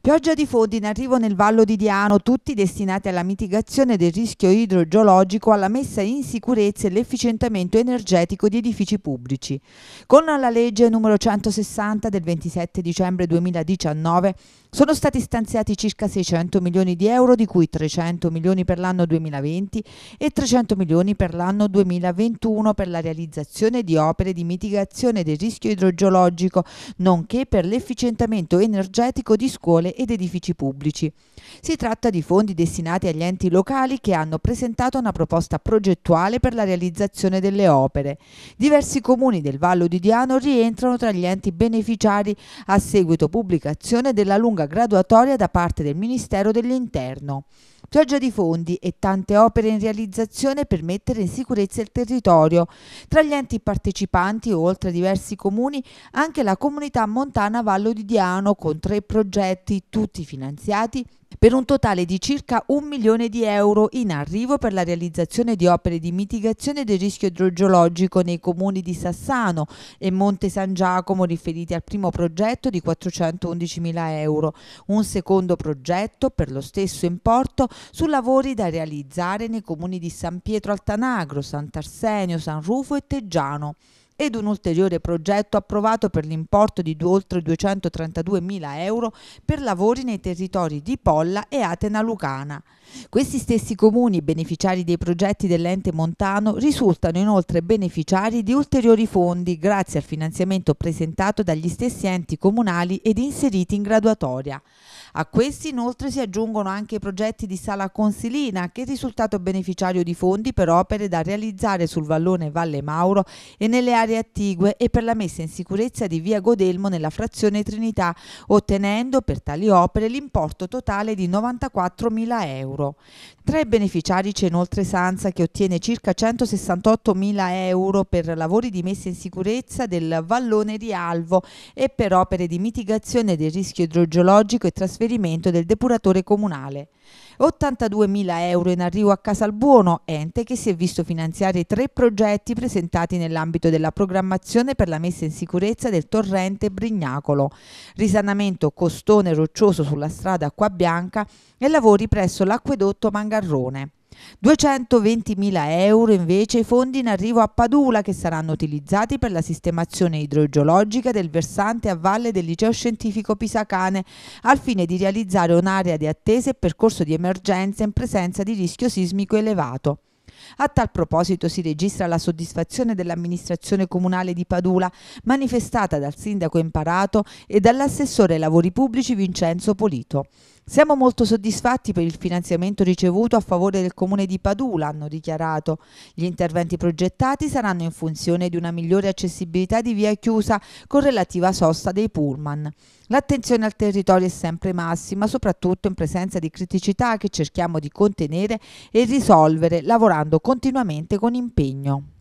Pioggia di fondi in arrivo nel Vallo di Diano, tutti destinati alla mitigazione del rischio idrogeologico, alla messa in sicurezza e l'efficientamento energetico di edifici pubblici. Con la legge numero 160 del 27 dicembre 2019 sono stati stanziati circa 600 milioni di euro, di cui 300 milioni per l'anno 2020 e 300 milioni per l'anno 2021 per la realizzazione di opere di mitigazione del rischio idrogeologico, nonché per l'efficientamento energetico di scuole scuole ed edifici pubblici. Si tratta di fondi destinati agli enti locali che hanno presentato una proposta progettuale per la realizzazione delle opere. Diversi comuni del Vallo di Diano rientrano tra gli enti beneficiari a seguito pubblicazione della lunga graduatoria da parte del Ministero dell'Interno pioggia di fondi e tante opere in realizzazione per mettere in sicurezza il territorio. Tra gli enti partecipanti, oltre a diversi comuni, anche la comunità montana Vallo di Diano con tre progetti, tutti finanziati per un totale di circa un milione di euro in arrivo per la realizzazione di opere di mitigazione del rischio idrogeologico nei comuni di Sassano e Monte San Giacomo riferiti al primo progetto di 411 mila euro, un secondo progetto per lo stesso importo su lavori da realizzare nei comuni di San Pietro Altanagro, Sant'Arsenio, San Rufo e Teggiano ed un ulteriore progetto approvato per l'importo di oltre 232 mila euro per lavori nei territori di Polla e Atena Lucana. Questi stessi comuni beneficiari dei progetti dell'ente montano risultano inoltre beneficiari di ulteriori fondi grazie al finanziamento presentato dagli stessi enti comunali ed inseriti in graduatoria. A questi inoltre si aggiungono anche i progetti di Sala Consilina che è risultato beneficiario di fondi per opere da realizzare sul vallone Valle Mauro e nelle aree aree attigue e per la messa in sicurezza di via Godelmo nella frazione Trinità, ottenendo per tali opere l'importo totale di 94.000 euro. Tra i beneficiari c'è inoltre Sanza che ottiene circa 168.000 euro per lavori di messa in sicurezza del vallone di Alvo e per opere di mitigazione del rischio idrogeologico e trasferimento del depuratore comunale. 82.000 euro in arrivo a Casalbuono, ente che si è visto finanziare tre progetti presentati nell'ambito della programmazione per la messa in sicurezza del torrente Brignacolo, risanamento costone roccioso sulla strada Acqua Bianca e lavori presso l'acquedotto Mangarrone. 220.000 euro invece i fondi in arrivo a Padula che saranno utilizzati per la sistemazione idrogeologica del versante a valle del liceo scientifico Pisacane al fine di realizzare un'area di attesa e percorso di emergenza in presenza di rischio sismico elevato. A tal proposito si registra la soddisfazione dell'amministrazione comunale di Padula, manifestata dal sindaco Imparato e dall'assessore ai lavori pubblici Vincenzo Polito. Siamo molto soddisfatti per il finanziamento ricevuto a favore del comune di Padula, hanno dichiarato. Gli interventi progettati saranno in funzione di una migliore accessibilità di via chiusa con relativa sosta dei pullman. L'attenzione al territorio è sempre massima, soprattutto in presenza di criticità che cerchiamo di contenere e risolvere lavorando continuamente con impegno.